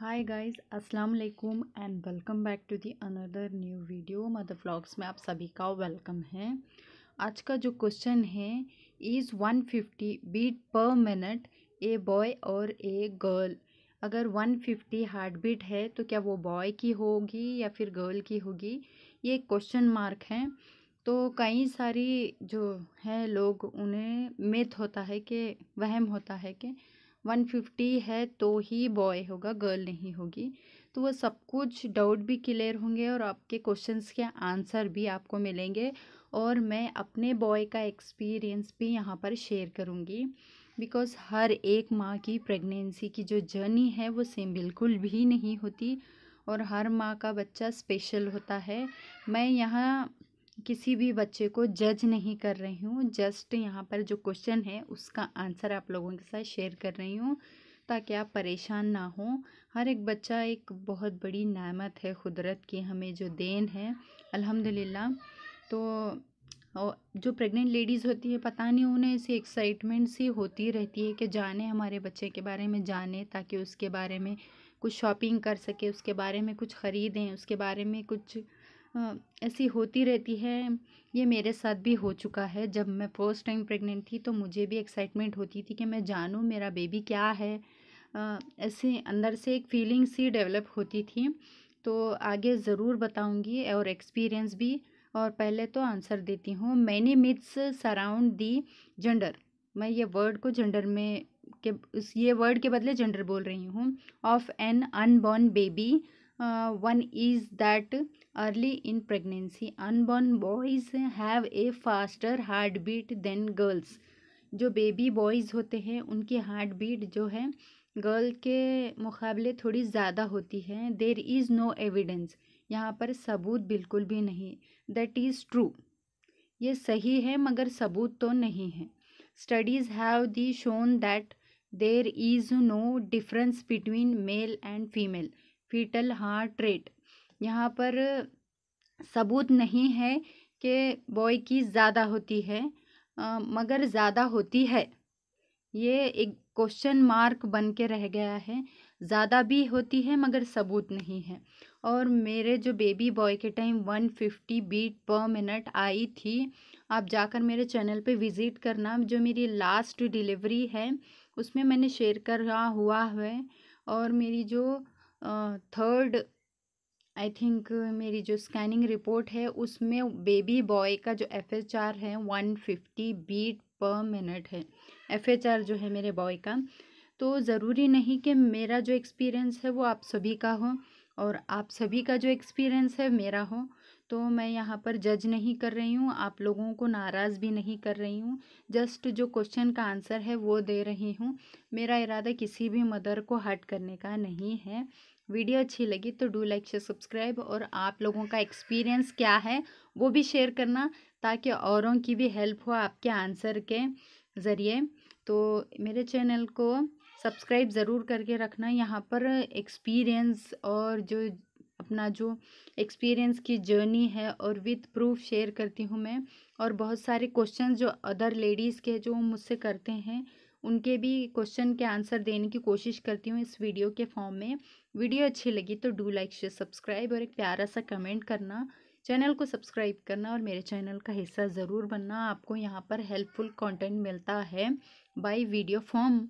हाय guys अस्सलाम वालेकुम and welcome back to the another new video mother vlogs में आप सभी का वेलकम है आज का जो क्वेश्चन है is 150 beat per minute a boy or a girl अगर 150 हार्ट बीट है तो क्या वो बॉय की होगी या फिर गर्ल की होगी ये क्वेश्चन मार्क है तो कई सारी जो हैं लोग उन्हें मिथ होता है कि वहम होता है कि वन फिफ्टी है तो ही बॉय होगा गर्ल नहीं होगी तो वो सब कुछ डाउट भी क्लियर होंगे और आपके क्वेश्चंस के आंसर भी आपको मिलेंगे और मैं अपने बॉय का एक्सपीरियंस भी यहाँ पर शेयर करूँगी बिकॉज़ हर एक माँ की प्रेगनेंसी की जो जर्नी है वो सेम बिल्कुल भी नहीं होती और हर माँ का बच्चा स्पेशल होता है मैं यहाँ किसी भी बच्चे को जज नहीं कर रही हूँ जस्ट यहाँ पर जो क्वेश्चन है उसका आंसर आप लोगों के साथ शेयर कर रही हूँ ताकि आप परेशान ना हो हर एक बच्चा एक बहुत बड़ी नामत है कुदरत की हमें जो देन है अल्हम्दुलिल्लाह तो जो प्रेग्नेंट लेडीज़ होती है पता नहीं उन्हें ऐसी एक्साइटमेंट सी होती रहती है कि जाने हमारे बच्चे के बारे में जाने ताकि उसके बारे में कुछ शॉपिंग कर सके उसके बारे में कुछ ख़रीदें उसके बारे में कुछ हाँ, ऐसी होती रहती है ये मेरे साथ भी हो चुका है जब मैं फर्स्ट टाइम प्रेग्नेंट थी तो मुझे भी एक्साइटमेंट होती थी कि मैं जानूँ मेरा बेबी क्या है ऐसे अंदर से एक फीलिंग सी डेवलप होती थी तो आगे ज़रूर बताऊँगी और एक्सपीरियंस भी और पहले तो आंसर देती हूँ many myths surround the gender मैं ये वर्ड को जेंडर में के ये वर्ड के बदले जेंडर बोल रही हूँ of an unborn baby one is that early in pregnancy unborn boys have a faster heart beat than girls जो बेबी बॉयज़ होते हैं उनकी हार्ट बीट जो है गर्ल के मुकाबले थोड़ी ज़्यादा होती है देर इज़ नो एविडेंस यहाँ पर सबूत बिल्कुल भी नहीं दैट इज़ ट्रू ये सही है मगर सबूत तो नहीं है studies have the shown that there is no difference between male and female fetal heart rate यहाँ पर सबूत नहीं है कि बॉय की ज़्यादा होती है आ, मगर ज़्यादा होती है ये एक क्वेश्चन मार्क बन के रह गया है ज़्यादा भी होती है मगर सबूत नहीं है और मेरे जो बेबी बॉय के time one fifty beat per minute आई थी आप जाकर मेरे चैनल पे विज़िट करना जो मेरी लास्ट डिलीवरी है उसमें मैंने शेयर करा हुआ है और मेरी जो थर्ड आई थिंक मेरी जो स्कैनिंग रिपोर्ट है उसमें बेबी बॉय का जो एफ एच आर है one fifty beat per minute है एफ एच आर जो है मेरे बॉय का तो ज़रूरी नहीं कि मेरा जो एक्सपीरियंस है वो आप सभी का हो और आप सभी का जो एक्सपीरियंस है मेरा हो तो मैं यहाँ पर जज नहीं कर रही हूँ आप लोगों को नाराज़ भी नहीं कर रही हूँ जस्ट जो क्वेश्चन का आंसर है वो दे रही हूँ मेरा इरादा किसी भी मदर को हर्ट करने का नहीं है वीडियो अच्छी लगी तो डू लाइक शेयर सब्सक्राइब और आप लोगों का एक्सपीरियंस क्या है वो भी शेयर करना ताकि औरों की भी हेल्प हो आपके आंसर के ज़रिए तो मेरे चैनल को सब्सक्राइब ज़रूर करके रखना यहाँ पर एक्सपीरियंस और जो अपना जो एक्सपीरियंस की जर्नी है और विथ प्रूफ शेयर करती हूँ मैं और बहुत सारे क्वेश्चन जो अदर लेडीज़ के जो मुझसे करते हैं उनके भी क्वेश्चन के आंसर देने की कोशिश करती हूँ इस वीडियो के फॉर्म में वीडियो अच्छी लगी तो डू लाइक शेयर सब्सक्राइब और एक प्यारा सा कमेंट करना चैनल को सब्सक्राइब करना और मेरे चैनल का हिस्सा ज़रूर बनना आपको यहाँ पर हेल्पफुल कंटेंट मिलता है बाय वीडियो फॉर्म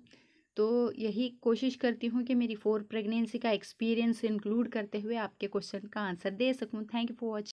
तो यही कोशिश करती हूँ कि मेरी फोर प्रेगनेंसी का एक्सपीरियंस इंक्लूड करते हुए आपके क्वेश्चन का आंसर दे सकूँ थैंक यू फॉर वॉचिंग